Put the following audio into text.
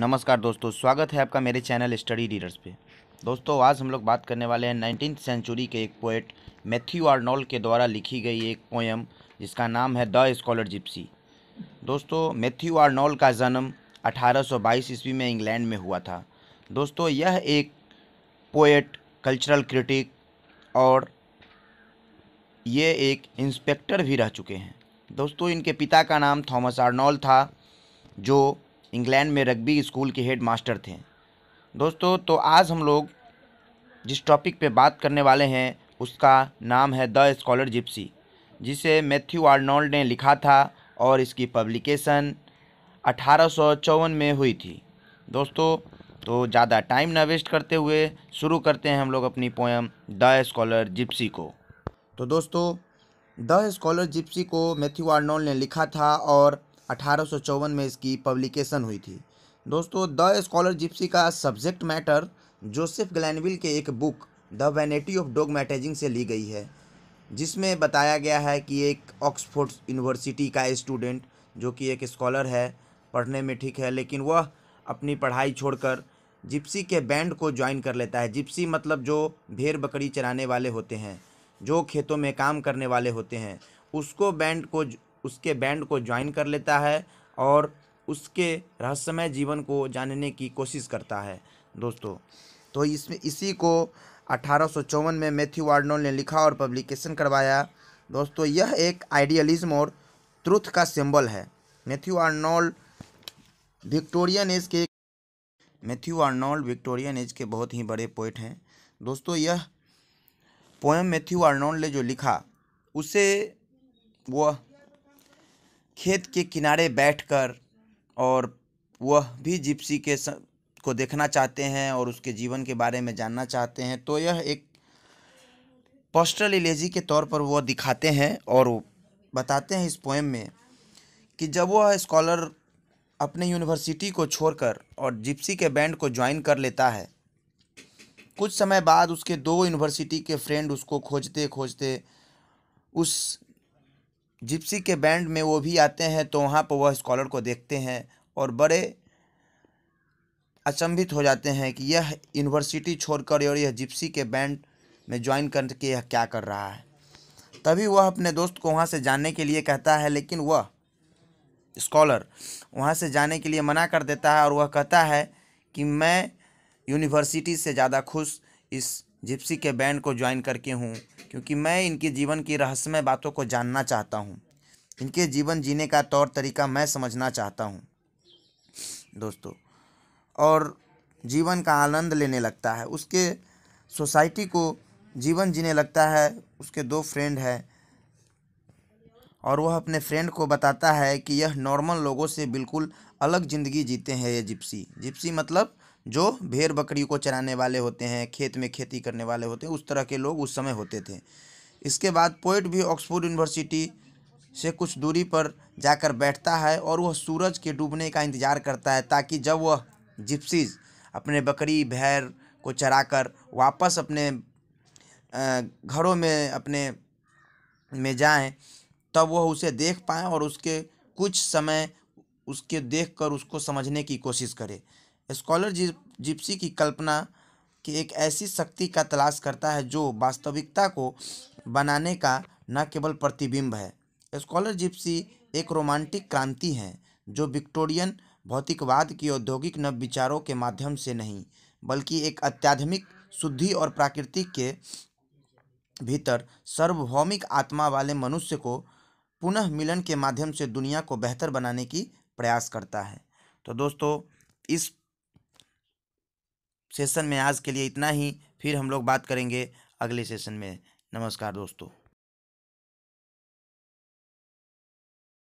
नमस्कार दोस्तों स्वागत है आपका मेरे चैनल स्टडी रीडर्स पे दोस्तों आज हम लोग बात करने वाले हैं नाइनटीन सेंचुरी के एक पोएट मैथ्यू आर्नोल के द्वारा लिखी गई एक पोएम जिसका नाम है द स्कॉलर जिप्सी दोस्तों मैथ्यू आर्नोल का जन्म 1822 ईस्वी में इंग्लैंड में हुआ था दोस्तों यह एक पोएट कल्चरल क्रिटिक और ये एक इंस्पेक्टर भी रह चुके हैं दोस्तों इनके पिता का नाम थॉमस आर्नोल था जो इंग्लैंड में रग्बी स्कूल के हेड मास्टर थे दोस्तों तो आज हम लोग जिस टॉपिक पे बात करने वाले हैं उसका नाम है द स्कॉलर जिप्सी जिसे मैथ्यू आर्नोल्ड ने लिखा था और इसकी पब्लिकेशन अठारह में हुई थी दोस्तों तो ज़्यादा टाइम ना वेस्ट करते हुए शुरू करते हैं हम लोग अपनी पोएम द स्कॉलर जिप्सी को तो दोस्तों द स्कॉलर जिप्सी को मैथ्यू आर्नोल्ड ने लिखा था और अठारह में इसकी पब्लिकेशन हुई थी दोस्तों द स्कॉलर जिप्सी का सब्जेक्ट मैटर जोसेफ ग्लैनविल के एक book the vanity of dogmatizing से ली गई है जिसमें बताया गया है कि एक ऑक्सफोर्ड यूनिवर्सिटी का स्टूडेंट जो कि एक स्कॉलर है पढ़ने में ठीक है लेकिन वह अपनी पढ़ाई छोड़कर जिप्सी के बैंड को ज्वाइन कर लेता है जिप्सी मतलब जो भेड़ बकरी चराने वाले होते हैं जो खेतों में काम करने वाले होते हैं उसको बैंड को उसके बैंड को ज्वाइन कर लेता है और उसके रहस्यमय जीवन को जानने की कोशिश करता है दोस्तों तो इसमें इसी को अठारह में मैथ्यू वार्डनोल ने लिखा और पब्लिकेशन करवाया दोस्तों यह एक आइडियलिज्म और ट्रुथ का सिंबल है मैथ्यू आर्नोल्ड विक्टोरियन एज के मैथ्यू आर्नोल्ड विक्टोरियन एज के बहुत ही बड़े पोइट हैं दोस्तों यह पोएम मैथ्यू आर्नोल ने जो लिखा उसे वह खेत के किनारे बैठकर और वह भी जिप्सी के स, को देखना चाहते हैं और उसके जीवन के बारे में जानना चाहते हैं तो यह एक पोस्टल इलेजी के तौर पर वह दिखाते हैं और बताते हैं इस पोएम में कि जब वह स्कॉलर अपने यूनिवर्सिटी को छोड़कर और जिप्सी के बैंड को ज्वाइन कर लेता है कुछ समय बाद उसके दो यूनिवर्सिटी के फ्रेंड उसको खोजते खोजते उस जिप्सी के बैंड में वो भी आते हैं तो वहाँ पर वह स्कॉलर को देखते हैं और बड़े अचंभित हो जाते हैं कि यह यूनिवर्सिटी छोड़कर और यह जिप्सी के बैंड में ज्वाइन करके यह क्या कर रहा है तभी वह अपने दोस्त को वहाँ से जाने के लिए कहता है लेकिन वह स्कॉलर वहाँ से जाने के लिए मना कर देता है और वह कहता है कि मैं यूनिवर्सिटी से ज़्यादा खुश इस जिप्सी के बैंड को ज्वाइन करके हूँ क्योंकि मैं इनके जीवन की रहस्यमय बातों को जानना चाहता हूँ इनके जीवन जीने का तौर तरीका मैं समझना चाहता हूँ दोस्तों और जीवन का आनंद लेने लगता है उसके सोसाइटी को जीवन जीने लगता है उसके दो फ्रेंड हैं और वह अपने फ्रेंड को बताता है कि यह नॉर्मल लोगों से बिल्कुल अलग ज़िंदगी जीते हैं ये जिप्सी जिप्सी मतलब जो भेड़ बकरी को चराने वाले होते हैं खेत में खेती करने वाले होते हैं उस तरह के लोग उस समय होते थे इसके बाद पोइट भी ऑक्सफोर्ड यूनिवर्सिटी से कुछ दूरी पर जाकर बैठता है और वह सूरज के डूबने का इंतज़ार करता है ताकि जब वह जिप्सीज अपने बकरी भैर को चराकर वापस अपने घरों में अपने में जाएं तब वह उसे देख पाएँ और उसके कुछ समय उसके देख कर उसको समझने की कोशिश करे स्कॉलर जिप, जिप्सी की कल्पना की एक ऐसी शक्ति का तलाश करता है जो वास्तविकता को बनाने का न केवल प्रतिबिंब है स्कॉलर जिप्सी एक रोमांटिक क्रांति है जो विक्टोरियन भौतिकवाद की औद्योगिक नव विचारों के माध्यम से नहीं बल्कि एक अत्याधुनिक शुद्धि और प्राकृतिक के भीतर सार्वभौमिक आत्मा वाले मनुष्य को पुनः मिलन के माध्यम से दुनिया को बेहतर बनाने की प्रयास करता है तो दोस्तों इस सेशन में आज के लिए इतना ही फिर हम लोग बात करेंगे अगले सेशन में नमस्कार दोस्तों